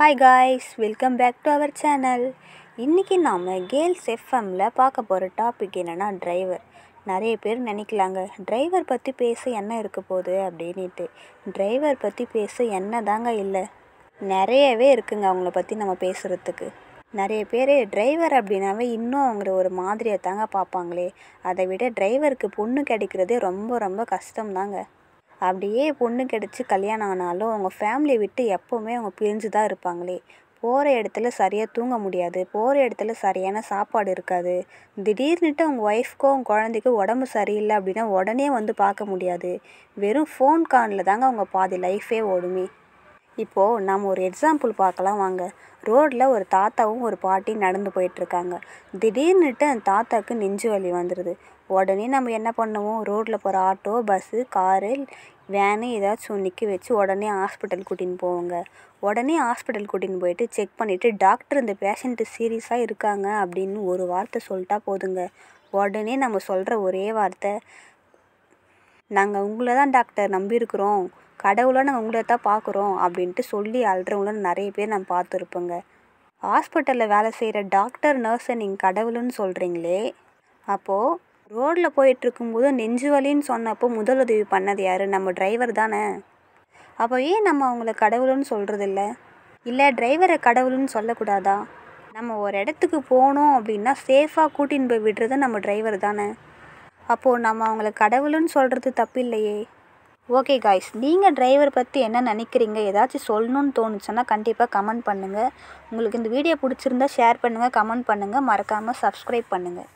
hi guys welcome back to our channel இன்றைக்கி நாம் girls எஃப்எம்மில் பார்க்க போகிற டாபிக் என்னென்னா டிரைவர் நிறைய பேர் நினைக்கலாங்க டிரைவர் பற்றி பேச என்ன இருக்க போகுது அப்படின்ட்டு டிரைவர் பற்றி பேச என்ன தாங்க இல்லை நிறையவே இருக்குங்க அவங்கள பற்றி நம்ம பேசுகிறதுக்கு நிறைய பேர் டிரைவர் அப்படின்னாவே இன்னும் அவங்கள ஒரு மாதிரியை தாங்க பார்ப்பாங்களே அதை விட டிரைவருக்கு பொண்ணு கிடைக்கிறதே ரொம்ப ரொம்ப கஷ்டம் தாங்க அப்படியே பொண்ணு கிடச்சி கல்யாணம் ஆனாலும் அவங்க ஃபேமிலியை விட்டு எப்போவுமே அவங்க பிரிஞ்சு தான் இருப்பாங்களே போகிற இடத்துல சரியாக தூங்க முடியாது போகிற இடத்துல சரியான சாப்பாடு இருக்காது திடீர்னுட்டு அவங்க ஒய்ஃப்க்கோ அவங்க குழந்தைக்கோ உடம்பு சரியில்லை அப்படின்னா உடனே வந்து பார்க்க முடியாது வெறும் ஃபோன் காலில் தாங்க அவங்க பாதி லைஃபே ஓடுமே இப்போது நம்ம ஒரு எக்ஸாம்பிள் பார்க்கலாம் வாங்க ரோட்டில் ஒரு தாத்தாவும் ஒரு பாட்டியும் நடந்து போயிட்டுருக்காங்க திடீர்னுட்டு அந்த தாத்தாவுக்கு நெஞ்சு வலி வந்துடுது உடனே நம்ம என்ன பண்ணுவோம் ரோட்டில் போகிற ஆட்டோ பஸ்ஸு காரு வேனு ஏதாச்சும் நிற்க வச்சு உடனே ஹாஸ்பிட்டல் கூட்டின்னு போவோங்க உடனே ஹாஸ்பிட்டல் கூட்டின்னு போயிட்டு செக் பண்ணிவிட்டு டாக்டர் இந்த பேஷண்ட்டு சீரியஸாக இருக்காங்க அப்படின்னு ஒரு வார்த்தை சொல்லிட்டா போதுங்க உடனே நம்ம சொல்கிற ஒரே வார்த்தை நாங்கள் உங்களை தான் டாக்டர் நம்பியிருக்கிறோம் கடவுளாக நாங்கள் உங்களை தான் பார்க்குறோம் அப்படின்ட்டு சொல்லி அழுறவங்களும் நிறைய பேர் நான் பார்த்துருப்போங்க ஹாஸ்பிட்டலில் வேலை செய்கிற டாக்டர் நர்ஸை நீங்கள் கடவுள்னு சொல்கிறீங்களே அப்போது ரோட்டில் போயிட்டுருக்கும்போது நெஞ்சு வலின்னு சொன்னப்போ முதலுதவி பண்ணது யார் நம்ம டிரைவர் தானே அப்போ ஏன் நம்ம அவங்கள கடவுள்னு சொல்கிறதில்ல இல்லை டிரைவரை கடவுள்னு சொல்லக்கூடாதா நம்ம ஒரு இடத்துக்கு போகணும் அப்படின்னா சேஃபாக கூட்டின்னு போய் விடுறது நம்ம டிரைவர் தானே அப்போது நம்ம அவங்கள கடவுளுன்னு சொல்கிறது தப்பு இல்லையே ஓகே காய்ஸ் நீங்கள் டிரைவர் பற்றி என்ன நினைக்கிறீங்க ஏதாச்சும் சொல்லணும்னு தோணுச்சுன்னா கண்டிப்பாக கமெண்ட் பண்ணுங்கள் உங்களுக்கு இந்த வீடியோ பிடிச்சிருந்தா ஷேர் பண்ணுங்கள் கமெண்ட் பண்ணுங்கள் மறக்காமல் சப்ஸ்கிரைப் பண்ணுங்கள்